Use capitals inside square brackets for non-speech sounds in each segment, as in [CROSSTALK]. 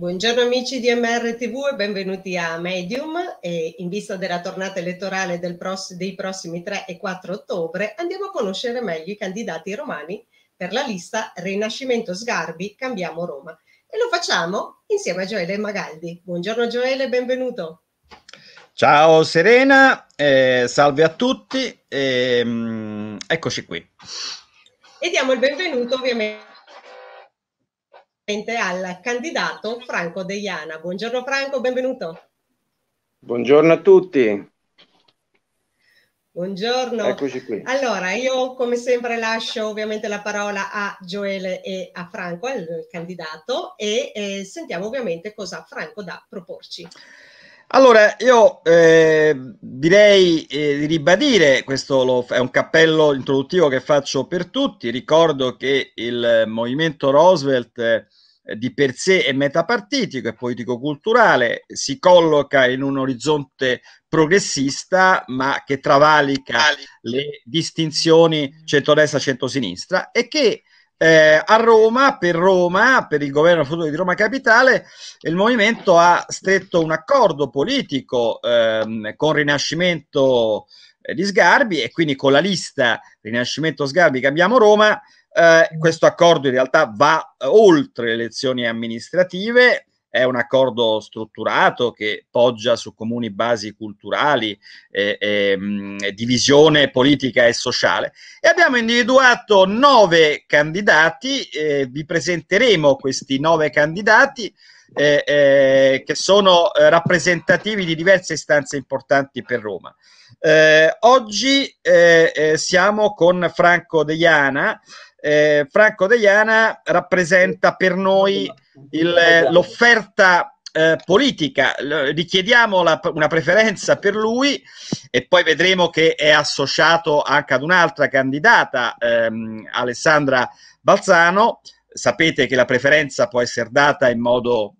Buongiorno amici di MRTV e benvenuti a Medium. E in vista della tornata elettorale del pross- dei prossimi 3 e 4 ottobre andiamo a conoscere meglio i candidati romani per la lista Rinascimento Sgarbi Cambiamo Roma. E lo facciamo insieme a Gioele Magaldi. Buongiorno Gioele, benvenuto. Ciao Serena, eh, salve a tutti, eh, eccoci qui. E diamo il benvenuto ovviamente direttamente al candidato Franco Deiana. Buongiorno Franco, benvenuto. Buongiorno a tutti. Buongiorno. Eccoci qui. Allora, io come sempre lascio ovviamente la parola a Gioele e a Franco, al candidato, e eh, sentiamo ovviamente cosa Franco da proporci. Allora, io eh, direi eh, di ribadire, questo lo, è un cappello introduttivo che faccio per tutti, ricordo che il movimento Roosevelt eh, di per sé è metapartitico, è politico-culturale, si colloca in un orizzonte progressista ma che travalica le distinzioni centrodestra-centrosinistra e che eh, a Roma, per Roma, per il governo futuro di Roma Capitale, il movimento ha stretto un accordo politico ehm, con Rinascimento eh, di Sgarbi e quindi con la lista Rinascimento Sgarbi che abbiamo a Roma. Eh, questo accordo in realtà va eh, oltre le elezioni amministrative, è un accordo strutturato che poggia su comuni basi culturali, eh, eh, divisione politica e sociale e abbiamo individuato nove candidati, eh, vi presenteremo questi nove candidati eh, eh, che sono eh, rappresentativi di diverse istanze importanti per Roma. oggi siamo con Franco Deiana, Franco Deiana rappresenta per noi eh, l'offerta eh, politica, richiediamo la, una preferenza per lui e poi vedremo che è associato anche ad un'altra candidata, ehm, Alessandra Balzano. Sapete che la preferenza può essere data in modo,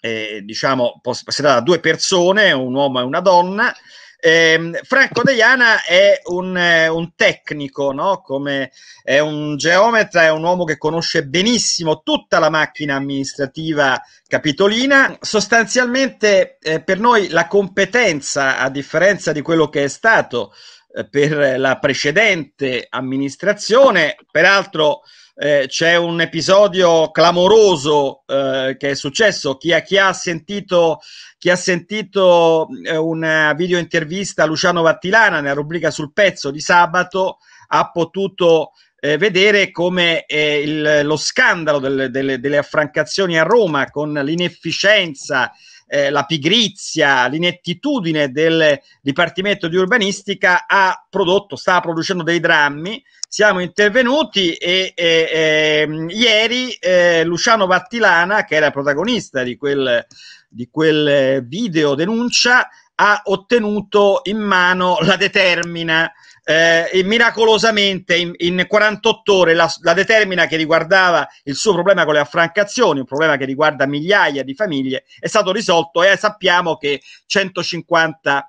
eh, diciamo, può essere data a due persone, un uomo e una donna. Eh, Franco Deiana è un, eh, un tecnico, no? Come è un geometra, è un uomo che conosce benissimo tutta la macchina amministrativa capitolina. Sostanzialmente eh, per noi la competenza, a differenza di quello che è stato eh, per la precedente amministrazione, peraltro eh, c'è un episodio clamoroso eh, che è successo. Chi, chi ha sentito, chi ha sentito eh, una video intervista a Luciano Vattilana nella rubrica sul pezzo di sabato ha potuto eh, vedere come eh, il, lo scandalo del, delle, delle, affrancazioni a Roma con l'inefficienza, eh, la pigrizia, l'inettitudine del Dipartimento di Urbanistica ha prodotto, sta producendo dei drammi. Siamo intervenuti e, e, e mm, ieri eh, Luciano Battilana, che era protagonista di quel, di quel eh, video denuncia, ha ottenuto in mano la determina eh, e miracolosamente in, in 48 ore la, la, determina che riguardava il suo problema con le affrancazioni, un problema che riguarda migliaia di famiglie, è stato risolto e sappiamo che 150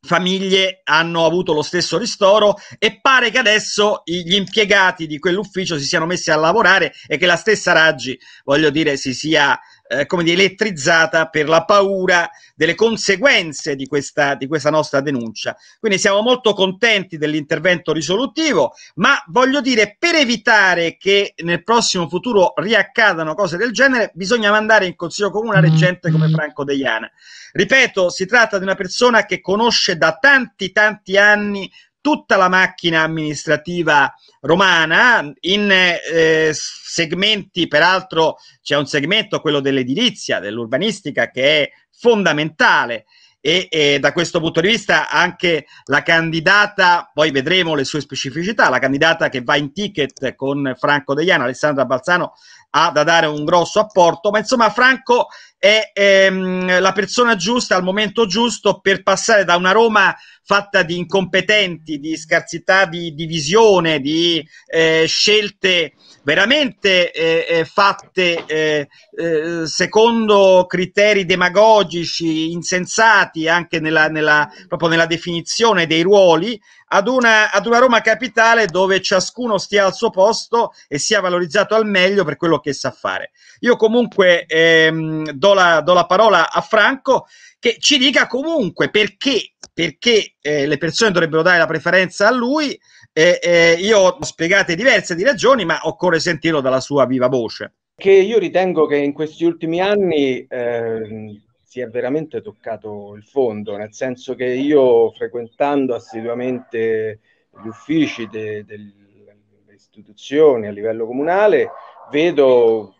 famiglie hanno avuto lo stesso ristoro e pare che adesso gli impiegati di quell'ufficio si siano messi a lavorare e che la stessa Raggi, voglio dire, si sia eh, come dire, elettrizzata per la paura delle conseguenze di questa, di questa nostra denuncia. Quindi siamo molto contenti dell'intervento risolutivo, ma voglio dire, per evitare che nel prossimo futuro riaccadano cose del genere, bisogna mandare in Consiglio Comunale gente mm-hmm. come Franco Deiana. Ripeto, si tratta di una persona che conosce da tanti tanti anni tutta la macchina amministrativa romana in eh, segmenti, peraltro c'è un segmento, quello dell'edilizia, dell'urbanistica, che è fondamentale. E, e, da questo punto di vista anche la candidata, poi vedremo le sue specificità, la candidata che va in ticket con Franco Deiana, Alessandra Balzano, ha da dare un grosso apporto, ma insomma Franco è ehm, la persona giusta al momento giusto per passare da una Roma fatta di incompetenti, di scarsità di, di visione, di eh, scelte veramente eh, eh fatte eh, eh, secondo criteri demagogici, insensati anche nella, nella, proprio nella definizione dei ruoli, ad una, ad una Roma capitale dove ciascuno stia al suo posto e sia valorizzato al meglio per quello che sa fare. Io comunque ehm, do, la, do la parola a Franco che ci dica comunque perché, perché eh, le persone dovrebbero dare la preferenza a lui. Eh, eh, io ho spiegate diverse di ragioni, ma occorre sentirlo dalla sua viva voce. Che io ritengo che in questi ultimi anni ehm, si è veramente toccato il fondo, nel senso che io frequentando assiduamente gli uffici de, de, delle istituzioni a livello comunale vedo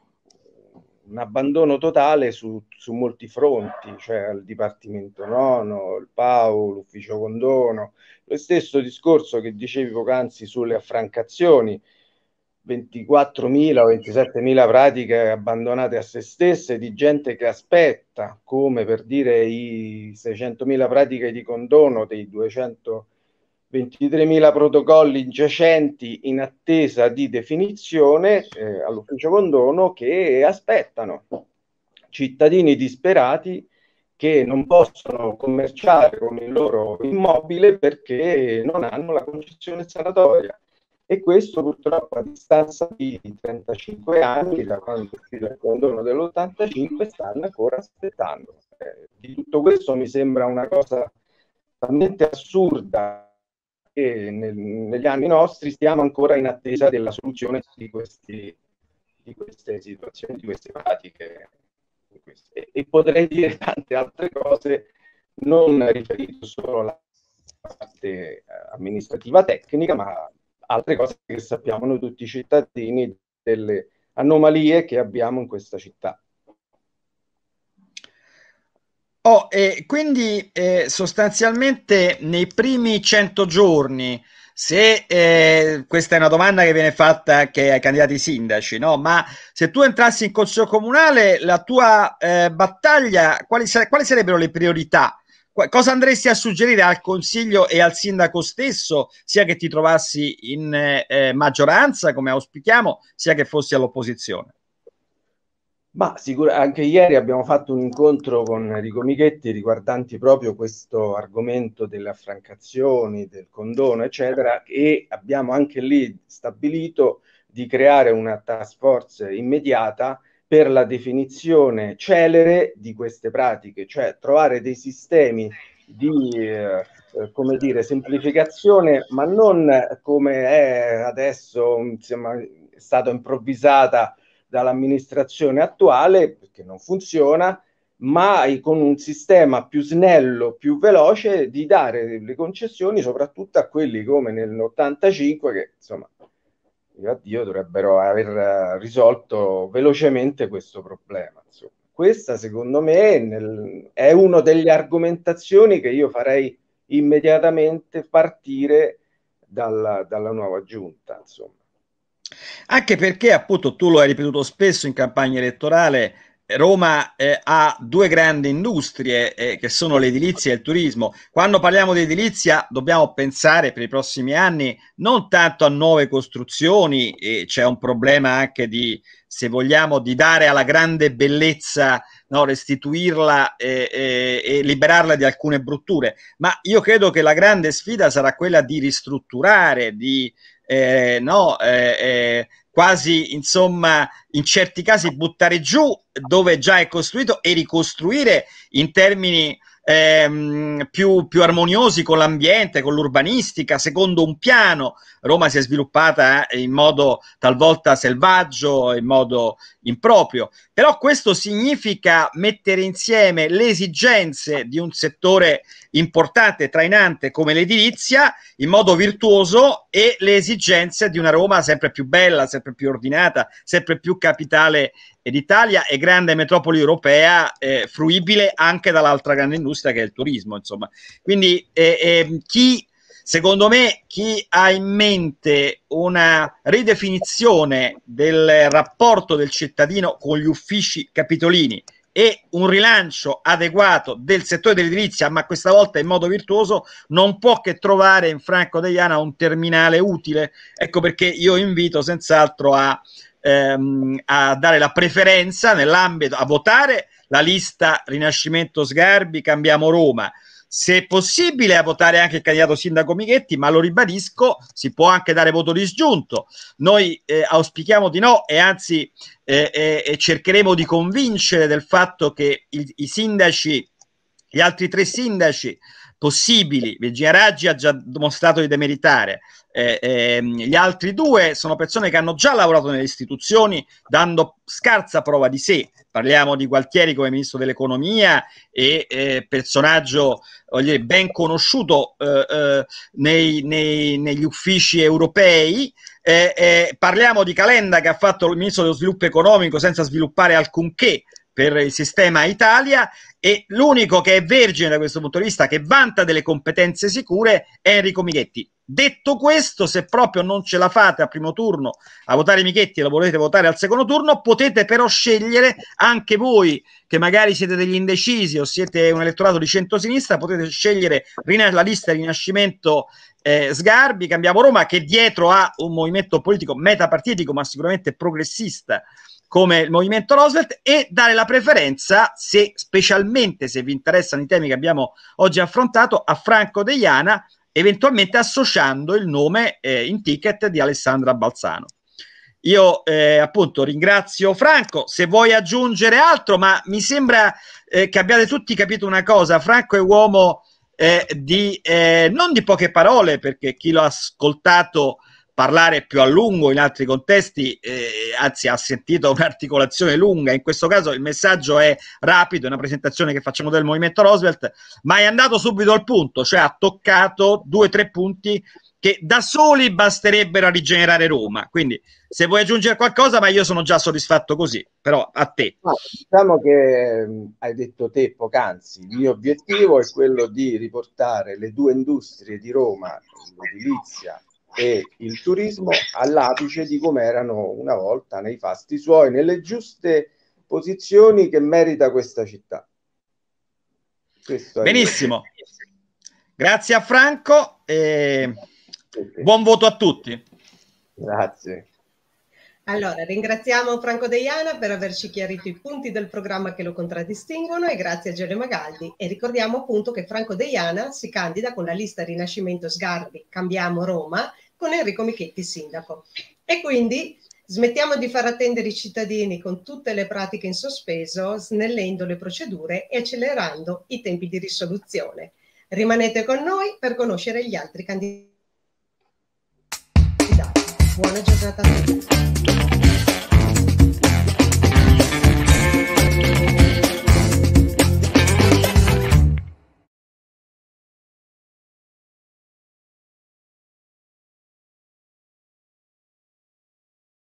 un abbandono totale su, su molti fronti, cioè il Dipartimento Nono, il PAU, l'Ufficio Condono, lo stesso discorso che dicevi poc'anzi sulle affrancazioni, 24.000 o 27.000 pratiche abbandonate a se stesse di gente che aspetta, come per dire i 600.000 pratiche di condono dei 223.000 protocolli giacenti in attesa di definizione eh, all'ufficio condono che aspettano cittadini disperati che non possono commerciare con il loro immobile perché non hanno la concessione sanatoria e questo purtroppo a distanza di 35 anni, da quando è uscito il condono dell'85, stanno ancora aspettando. Eh, di tutto questo mi sembra una cosa talmente assurda che nel, negli anni nostri stiamo ancora in attesa della soluzione di, questi, di queste situazioni, di queste pratiche. E, e, potrei dire tante altre cose, non riferito solo alla parte eh, amministrativa tecnica, ma altre cose che sappiamo noi tutti i cittadini delle anomalie che abbiamo in questa città. Oh, e quindi eh, sostanzialmente nei primi 100 giorni, se eh, questa è una domanda che viene fatta anche ai candidati sindaci, no? ma se tu entrassi in consiglio comunale, la tua eh, battaglia, quali, sare- quali sarebbero le priorità cosa andresti a suggerire al Consiglio e al Sindaco stesso, sia che ti trovassi in eh, eh maggioranza, come auspichiamo, sia che fossi all'opposizione? Ma sicuro, anche ieri abbiamo fatto un incontro con Enrico Michetti riguardanti proprio questo argomento delle affrancazioni, del condono, eccetera, e abbiamo anche lì stabilito di creare una task force immediata per la definizione celere di queste pratiche, cioè trovare dei sistemi di eh, eh, come dire, semplificazione, ma non come è adesso insomma, è stata improvvisata dall'amministrazione attuale, perché non funziona, ma con un sistema più snello, più veloce di dare le concessioni soprattutto a quelli come nell'85 che insomma grazie a Dio, dovrebbero aver eh, risolto velocemente questo problema. Insomma. Questa, secondo me, nel, è una delle argomentazioni che io farei immediatamente partire dalla, dalla nuova giunta. Insomma. Anche perché, appunto, tu lo hai ripetuto spesso in campagna elettorale, Roma eh, ha due grandi industrie eh, che sono l'edilizia e il turismo. Quando parliamo di edilizia dobbiamo pensare per i prossimi anni non tanto a nuove costruzioni, e c'è un problema anche di, se vogliamo, di dare alla grande bellezza, no, restituirla eh, eh, e liberarla di alcune brutture, ma io credo che la grande sfida sarà quella di ristrutturare, di eh, no, eh, eh, quasi insomma in certi casi buttare giù dove già è costruito e ricostruire in termini ehm, più, più, armoniosi con l'ambiente, con l'urbanistica, secondo un piano. Roma si è sviluppata eh, in modo talvolta selvaggio, in modo improprio, però questo significa mettere insieme le esigenze di un settore importante, trainante come l'edilizia, in modo virtuoso e le esigenze di una Roma sempre più bella, sempre più ordinata, sempre più capitale d'Italia e grande metropoli europea eh, fruibile anche dall'altra grande industria che è il turismo, insomma. Quindi eh, eh, chi secondo me chi ha in mente una ridefinizione del rapporto del cittadino con gli uffici capitolini e un rilancio adeguato del settore dell'edilizia, ma questa volta in modo virtuoso, non può che trovare in Franco Deiana un terminale utile. Ecco perché io invito senz'altro a, ehm, a dare la preferenza nell'ambito, a votare la lista Rinascimento Sgarbi, Cambiamo Roma, se è possibile, a votare anche il candidato sindaco Michetti, ma lo ribadisco, si può anche dare voto disgiunto. Noi eh, auspichiamo di no e anzi eh, eh, cercheremo di convincere del fatto che il, i sindaci, gli altri tre sindaci possibili, Virginia Raggi ha già dimostrato di demeritare, eh, eh, gli altri due sono persone che hanno già lavorato nelle istituzioni dando scarsa prova di sé. Parliamo di Gualtieri come ministro dell'economia e eh, personaggio dire, ben conosciuto eh, eh, nei, nei, negli uffici europei. Eh, parliamo di Calenda che ha fatto il ministro dello sviluppo economico senza sviluppare alcunché per il sistema Italia e l'unico che è vergine da questo punto di vista, che vanta delle competenze sicure, è Enrico Michetti. Detto questo, se proprio non ce la fate al primo turno a votare Michetti e lo volete votare al secondo turno, potete però scegliere anche voi che magari siete degli indecisi o siete un elettorato di centrosinistra, potete scegliere la lista Rinascimento eh, Sgarbi, Cambiamo Roma, che dietro ha un movimento politico metapartitico, ma sicuramente progressista come il movimento Roosevelt e dare la preferenza, se specialmente se vi interessano i temi che abbiamo oggi affrontato, a Franco Deiana eventualmente associando il nome eh, in ticket di Alessandra Balzano. Io eh, appunto ringrazio Franco, se vuoi aggiungere altro, ma mi sembra eh, che abbiate tutti capito una cosa, Franco è uomo eh, di, eh, non di poche parole, perché chi l'ha ha ascoltato parlare più a lungo in altri contesti, eh, anzi ha sentito [LAUGHS] un'articolazione lunga, in questo caso il messaggio è rapido, è una presentazione che facciamo del movimento Roosevelt, ma è andato subito al punto, cioè ha toccato due o tre punti che da soli basterebbero a rigenerare Roma. Quindi se vuoi aggiungere qualcosa, ma io sono già soddisfatto così, però a te. No, diciamo che mm, hai detto te poc'anzi, il mio obiettivo è quello di riportare le due industrie di Roma, l'edilizia e il turismo all'apice di come erano una volta nei fasti suoi, nelle giuste posizioni che merita questa città. Questo Benissimo. Grazie a Franco e buon voto a tutti. Grazie. Allora, ringraziamo Franco Deiana per averci chiarito i punti del programma che lo contraddistinguono e grazie a Giorgio Magaldi. E ricordiamo appunto che Franco Deiana si candida con la lista Rinascimento Sgarbi Cambiamo Roma con Enrico Michetti, sindaco. E quindi smettiamo di far attendere i cittadini con tutte le pratiche in sospeso, snellendo le procedure e accelerando i tempi di risoluzione. Rimanete con noi per conoscere gli altri candidati. Buona giornata a tutti.